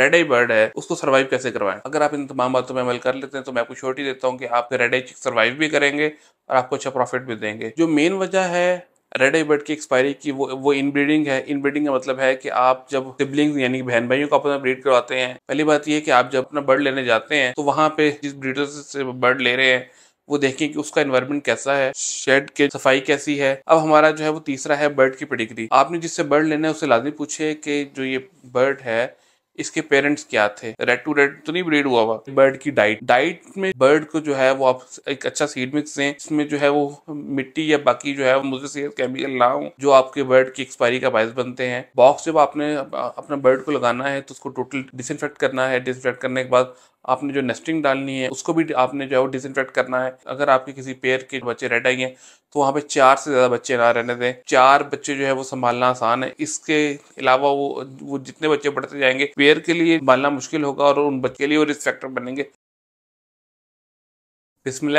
red eye bird है उसको survive कैसे करवाएं अगर आप इन तमाम बातों में अमल कर लेते हैं तो मैं आपको छोटी देता हूँ कि आप रेड आई चिक सर्वाइव भी करेंगे और आपको अच्छा प्रॉफिट भी देंगे जो मेन वजह है रेड आई बर्ड की एक्सपायरी की वो वो इनब्रीडिंग है इनब्रीडिंग का मतलब है कि आप जब सिबलिंग यानी बहन भाइयों को आपस ब्रीड करवाते हैं पहली बात यह कि आप जब अपना बर्ड लेने जाते हैं तो वहाँ पे जिस ब्रीडर से बर्ड ले रहे हैं वो देखें कि उसका इन्वायरमेंट कैसा है शेड के सफाई कैसी है अब हमारा जो है वो तीसरा है बर्ड की पेडिग्री आपने जिससे बर्ड लेना है उससे लाजमी पूछे कि जो ये बर्ड है इसके पेरेंट्स क्या थे रेड टू रेड तो नहीं ब्रीड हुआ हुआ बर्ड की डाइट डाइट में बर्ड को जो है वो आप एक अच्छा सीड मिक्स दें इसमें जो है वो मिट्टी या बाकी जो है वो मुझे से केमिकल ना हो जो आपके बर्ड की एक्सपायरी का बायस बनते हैं बॉक्स जब आपने अपना बर्ड को लगाना है तो उसको टोटल डिसइनफेक्ट करना है डिसइनफेक्ट करने के बाद आपने जो नेस्टिंग डालनी है उसको भी आपने जो है वो डिसइनफेक्ट करना है अगर आपके किसी पेयर के बच्चे रेड आई हैं तो वहाँ पे चार से ज़्यादा बच्चे ना रहने दें चार बच्चे जो है वो संभालना आसान है इसके अलावा वो वो जितने बच्चे बढ़ते जाएंगे पेयर के लिए संभालना मुश्किल होगा और उन बच्चे के लिए वो रिस्क फैक्टर बनेंगे बिसमीम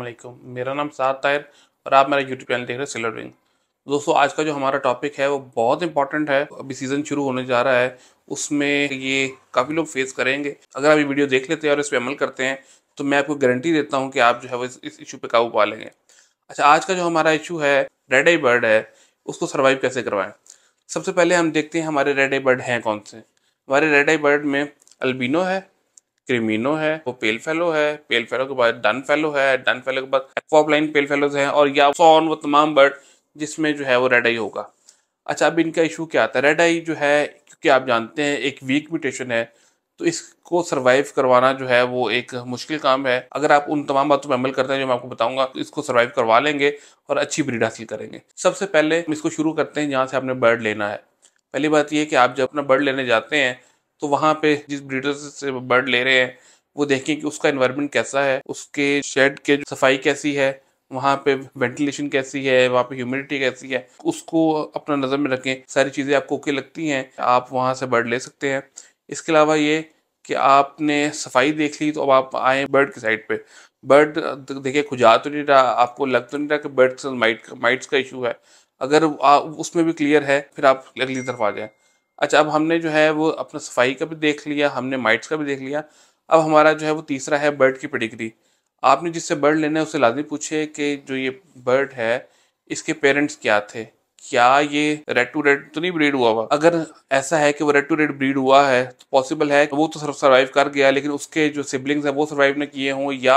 वालेकुम मेरा नाम साद ताहिर और आप मेरा यूट्यूब चैनल देख रहे हैं सिलर विंग दोस्तों आज का जो हमारा टॉपिक है वो बहुत इंपॉर्टेंट है अभी सीज़न शुरू होने जा रहा है उसमें ये काफ़ी लोग फेस करेंगे अगर आप ये वीडियो देख लेते हैं और इस पर अमल करते हैं तो मैं आपको गारंटी देता हूँ कि आप जो है वो इस, इशू पर काबू पा लेंगे अच्छा आज का जो हमारा इशू है रेड आई बर्ड है उसको सर्वाइव कैसे करवाएं सबसे पहले हम देखते हैं हमारे रेड आई बर्ड हैं कौन से हमारे रेड आई बर्ड में अल्बिनो है क्रिमिनो है वो पेल फेलो है पेल फेलो के बाद डन फेलो है डन फेलो के बाद लाइन पेल फेलोज हैं और या सॉन वो तमाम बर्ड जिसमें जो है वो रेड आई होगा अच्छा अब इनका इशू क्या आता है रेड आई जो है क्योंकि आप जानते हैं एक वीक म्यूटेशन है तो इसको सर्वाइव करवाना जो है वो एक मुश्किल काम है अगर आप उन तमाम बातों पर अमल करते हैं जो मैं आपको बताऊंगा तो इसको सर्वाइव करवा लेंगे और अच्छी ब्रीड हासिल करेंगे सबसे पहले हम इसको शुरू करते हैं जहाँ से आपने बर्ड लेना है पहली बात यह कि आप जब अपना बर्ड लेने जाते हैं तो वहाँ पर जिस ब्रीडर से बर्ड ले रहे हैं वो देखें कि उसका इन्वायरमेंट कैसा है उसके शेड के सफाई कैसी है वहाँ पे वेंटिलेशन कैसी है वहाँ पे ह्यूमिडिटी कैसी है उसको अपना नज़र में रखें सारी चीज़ें आपको ओके लगती हैं आप वहाँ से बर्ड ले सकते हैं इसके अलावा ये कि आपने सफाई देख ली तो अब आप आए बर्ड की साइड पे बर्ड देखिए खुजा तो नहीं रहा आपको लग तो नहीं रहा कि बर्ड माइट माइट्स का इशू है अगर उसमें भी क्लियर है फिर आप अगली तरफ आ जाए अच्छा अब हमने जो है वो अपना सफाई का भी देख लिया हमने माइट्स का भी देख लिया अब हमारा जो है वो तीसरा है बर्ड की पेडिग्री आपने जिससे बर्ड लेना है उससे लाजमी पूछे कि जो ये बर्ड है इसके पेरेंट्स क्या थे क्या ये रेड टू रेड तो नहीं ब्रीड हुआ हुआ अगर ऐसा है कि वो रेड टू रेड ब्रीड हुआ है तो पॉसिबल है वो तो सर्वाइव कर गया लेकिन उसके जो सिबलिंग्स हैं वो सर्वाइव ना किए हों या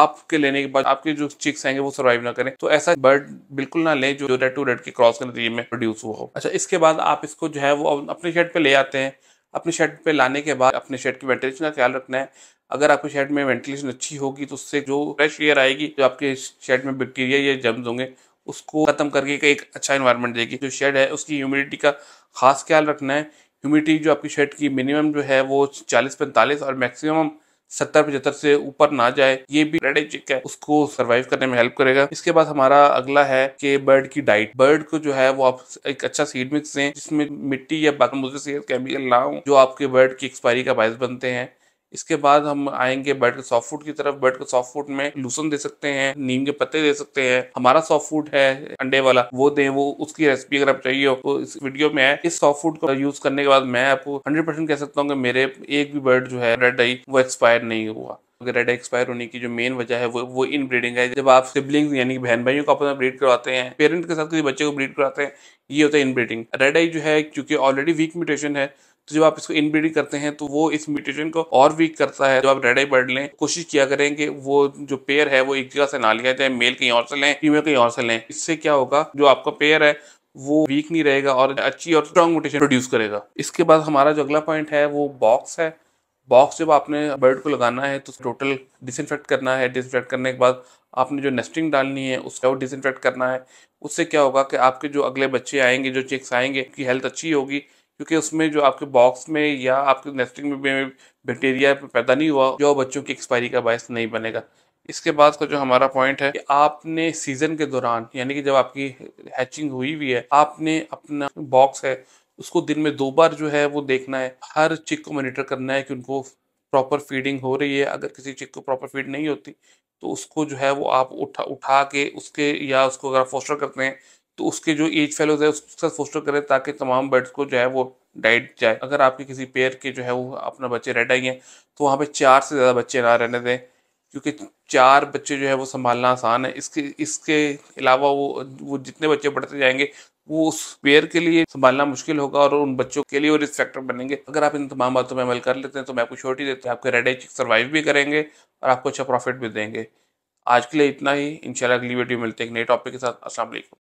आपके लेने के बाद आपके जो चिक्स आएंगे वो सर्वाइव ना करें तो ऐसा बर्ड बिल्कुल ना लें जो रेड टू रेड के क्रॉस के नतीजे में प्रोड्यूस हुआ हो अच्छा इसके बाद आप इसको जो है वो अपने शेड पे ले आते हैं अपने शेड पे लाने के बाद अपने शेड की वेंटिलेशन का ख्याल रखना है अगर आपके शेड में वेंटिलेशन अच्छी होगी तो उससे जो फ्रेश एयर आएगी जो आपके शेड में बैक्टीरिया या जम्स होंगे उसको खत्म करके एक अच्छा इन्वायरमेंट देगी जो शेड है उसकी ह्यूमिडिटी का खास ख्याल रखना है ह्यूमिडिटी जो आपकी शेड की मिनिमम जो है वो चालीस पैंतालीस और मैक्सिमम सत्तर पचहत्तर से ऊपर ना जाए ये भी रेड चिक है उसको सरवाइव करने में हेल्प करेगा इसके बाद हमारा अगला है कि बर्ड की डाइट बर्ड को जो है वो आप एक अच्छा सीड मिक्स दें जिसमें मिट्टी या बाकी मुझे केमिकल ना हो जो आपके बर्ड की एक्सपायरी का बायस बनते हैं इसके बाद हम आएंगे के सॉफ्ट फूड की तरफ के सॉफ्ट फूड में लूसन दे सकते हैं नीम के पत्ते दे सकते हैं हमारा सॉफ्ट फूड है अंडे वाला वो दें वो उसकी रेसिपी अगर आप चाहिए हो तो इस वीडियो में है इस सॉफ्ट फूड को यूज करने के बाद मैं आपको हंड्रेड परसेंट कह सकता हूँ कि मेरे एक भी बर्ड जो है रेड आई वो एक्सपायर नहीं हुआ रेड एक्सपायर होने की जो मेन वजह है वो वो इन ब्रीडिंग है जब आप सिबलिंग्स यानी कि बहन भाइयों को अपना ब्रीड करवाते हैं पेरेंट के साथ किसी बच्चे को ब्रीड कराते हैं ये होता है इन ब्रीडिंग रेड आई जो है क्योंकि ऑलरेडी वीक म्यूटेशन है तो जब आप इसको इनब्रीडिंग करते हैं तो वो इस म्यूटेशन को और वीक करता है जब आप रेड आई बर्ड लें कोशिश किया करें कि वो जो पेयर है वो एक जगह से ना लिया जाए मेल कहीं और से लें फीमेल कहीं और से लें इससे क्या होगा जो आपका पेयर है वो वीक नहीं रहेगा और अच्छी और स्ट्रॉन्ग म्यूटेशन प्रोड्यूस करेगा इसके बाद हमारा जो अगला पॉइंट है वो बॉक्स है बॉक्स जब आपने बर्ड को लगाना है तो टोटल डिसइनफेक्ट करना है डिसइनफेक्ट करने के बाद आपने जो नेस्टिंग डालनी है उसका वो डिसइनफेक्ट करना है उससे क्या होगा कि आपके जो अगले बच्चे आएंगे जो चिक्स आएंगे उनकी हेल्थ अच्छी होगी क्योंकि उसमें जो आपके बॉक्स में या आपके नेस्टिंग में बैक्टीरिया पैदा नहीं हुआ जो बच्चों की एक्सपायरी का बायस नहीं बनेगा इसके बाद का जो हमारा पॉइंट है कि आपने सीजन के दौरान यानी कि जब आपकी हैचिंग हुई हुई है आपने अपना बॉक्स है उसको दिन में दो बार जो है वो देखना है हर चिक को मॉनिटर करना है कि उनको प्रॉपर फीडिंग हो रही है अगर किसी चिक को प्रॉपर फीड नहीं होती तो उसको जो है वो आप उठा उठा के उसके या उसको अगर फोस्टर करते हैं तो उसके जो एज फेलोज है उसका फोस्टर तो करें ताकि तमाम बर्ड्स को जो है वो डाइट जाए अगर आपके किसी पेयर के जो है वो अपना बच्चे रेड आई हैं तो वहाँ पे चार से ज़्यादा बच्चे ना रहने दें क्योंकि चार बच्चे जो है वो संभालना आसान है इसके इसके अलावा वो वो जितने बच्चे बढ़ते जाएंगे वो उस पेयर के लिए संभालना मुश्किल होगा और उन बच्चों के लिए वो रिस्क फैक्टर बनेंगे अगर आप इन तमाम बातों में अमल कर लेते हैं तो मैं आपको छोटी देते हैं आपके रेड एच सर्वाइव भी करेंगे और आपको अच्छा प्रॉफिट भी देंगे आज के लिए इतना ही इंशाल्लाह अगली वीडियो मिलते हैं एक नए टॉपिक के साथ असल